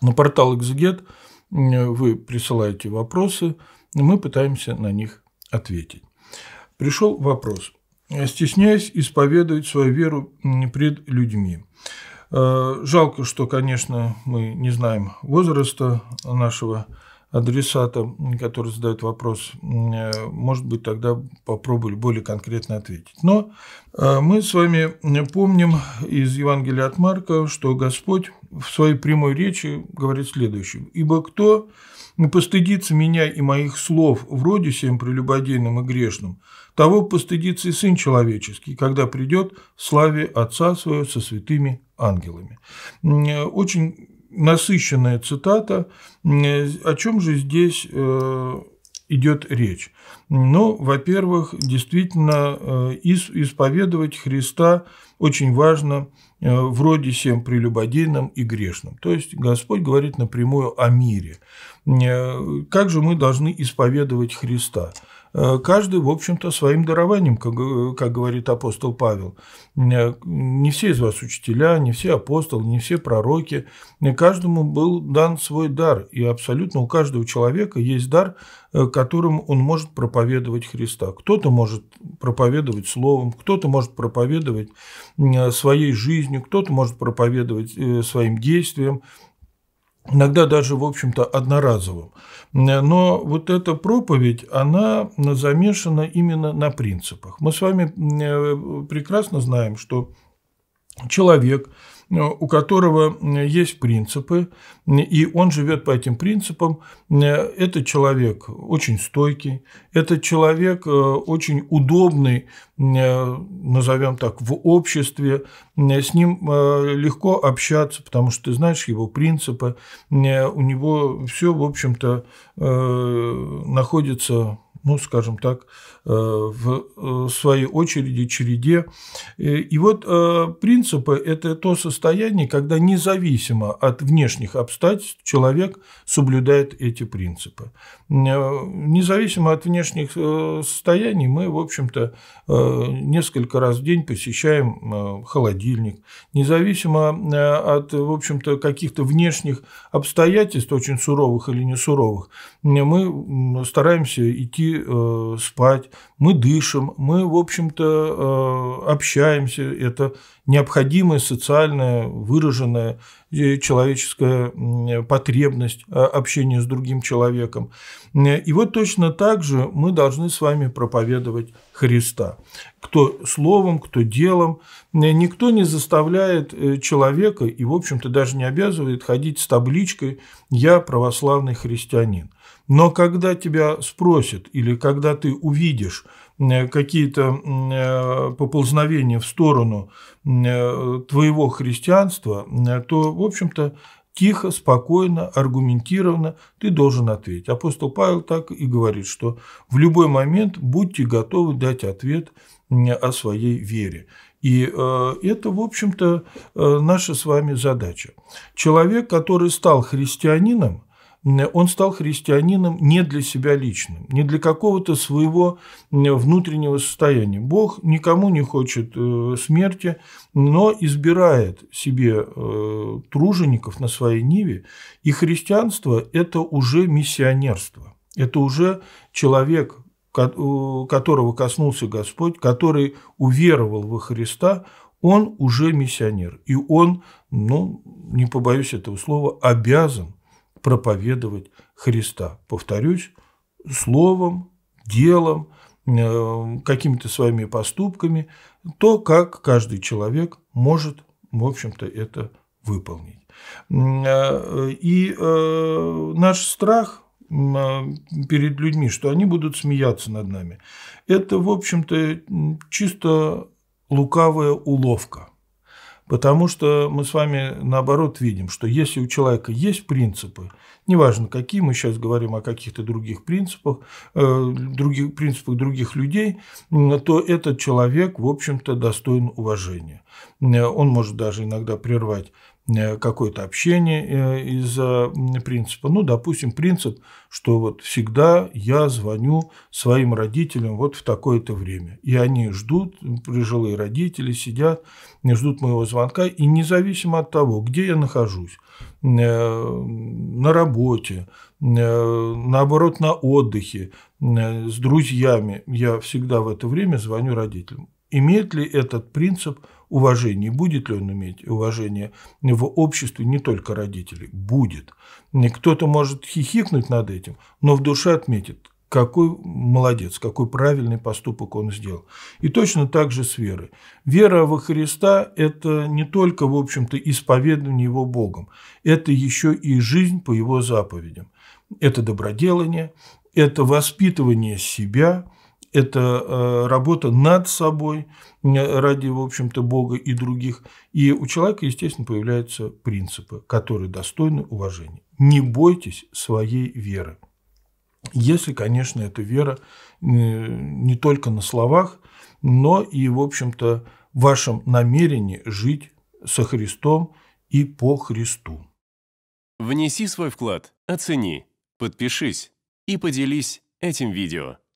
На портал Exeget вы присылаете вопросы, мы пытаемся на них ответить. Пришел вопрос. стесняясь исповедовать свою веру пред людьми». Э, жалко, что, конечно, мы не знаем возраста нашего адресата, который задает вопрос, э, может быть, тогда попробовали более конкретно ответить. Но э, мы с вами помним из Евангелия от Марка, что Господь в своей прямой речи говорит следующее. «Ибо кто постыдится меня и моих слов вроде роде всем прелюбодейным и грешным, того постыдится и Сын Человеческий, когда придет в славе Отца Своего со святыми ангелами». Э, очень насыщенная цитата. Э, о чем же здесь э, идет речь? Ну, во-первых, действительно, э, исповедовать Христа очень важно э, вроде всем прелюбодейным и грешным. То есть Господь говорит напрямую о мире. Э, как же мы должны исповедовать Христа? Э, каждый, в общем-то, своим дарованием, как, говорит апостол Павел. Э, не все из вас учителя, не все апостолы, не все пророки. Э, каждому был дан свой дар, и абсолютно у каждого человека есть дар, которым он может проповедовать Христа. Кто-то может проповедовать словом, кто-то может проповедовать своей жизнью, кто-то может проповедовать своим действием, иногда даже, в общем-то, одноразовым. Но вот эта проповедь, она замешана именно на принципах. Мы с вами э, прекрасно знаем, что человек, Э, у которого э, есть принципы, и он живет по этим принципам. Э, это человек очень стойкий, это человек очень удобный, назовем так, в обществе, с ним легко общаться, потому что ты знаешь его принципы, у него все, в общем-то, находится ну, скажем так, э, в э, своей очереди череде. Э, и вот принципы – это то состояние, когда независимо от внешних обстоятельств человек соблюдает эти принципы. Независимо от внешних состояний мы, в общем-то, несколько раз в день посещаем холодильник. Независимо от, в общем-то, каких-то внешних обстоятельств, очень суровых или не суровых, мы стараемся идти э, спать, мы дышим, мы, в общем-то, э, общаемся, это необходимое социальное выраженное человеческая потребность а, общения с другим человеком. Э, и вот точно так же мы должны с вами проповедовать Христа. Кто словом, кто делом. Э, никто не заставляет э, человека и, в общем-то, даже не обязывает ходить с табличкой «Я православный христианин». Но когда тебя спросят или когда ты увидишь Э, какие-то э, поползновения в сторону э, твоего христианства, то, в общем-то, тихо, спокойно, аргументированно ты должен ответить. Апостол Павел так и говорит, что в любой момент будьте готовы дать ответ о своей вере. И это, в общем-то, наша с вами задача. Человек, который стал христианином, он стал христианином не для себя личным, не для какого-то своего внутреннего состояния. Бог никому не хочет э, смерти, но избирает себе э, тружеников на своей ниве, и христианство – это уже миссионерство. Это уже человек, э, которого коснулся Господь, который уверовал во Христа, он уже миссионер, и он, ну, не побоюсь этого слова, обязан проповедовать Христа. Повторюсь, словом, делом, э, какими-то своими поступками, то, как каждый человек может, в общем-то, это выполнить. Э, и э, наш страх перед людьми, что они будут смеяться над нами, это, в общем-то, чисто лукавая уловка – Потому что мы с вами, наоборот, видим, что если у человека есть принципы, неважно какие, мы сейчас говорим о каких-то других принципах, э, других принципах других людей, то этот человек, в общем-то, достоин уважения. Э, он может даже иногда прервать Э, какое-то общение э, из-за принципа. Ну, допустим, принцип, что вот всегда я звоню своим родителям вот в такое-то время. И они ждут, прижилые родители сидят, ждут моего звонка, и независимо от того, где я нахожусь, э, на работе, наоборот, на отдыхе, с друзьями, я всегда в это время звоню родителям. Имеет ли этот принцип – уважение Будет ли он иметь уважение в обществе не только родителей? Будет. Кто-то может хихикнуть над этим, но в душе отметит, какой молодец, какой правильный поступок он сделал. И точно так же с верой. Вера во Христа – это не только, в общем-то, исповедание Его Богом, это еще и жизнь по Его заповедям. Это доброделание, это воспитывание себя – это э, работа над собой ради, в общем-то, Бога и других. И у человека, естественно, появляются принципы, которые достойны уважения. Не бойтесь своей веры. Если, конечно, эта вера э, не только на словах, но и, в общем-то, в вашем намерении жить со Христом и по Христу. Внеси свой вклад, оцени, подпишись и поделись этим видео.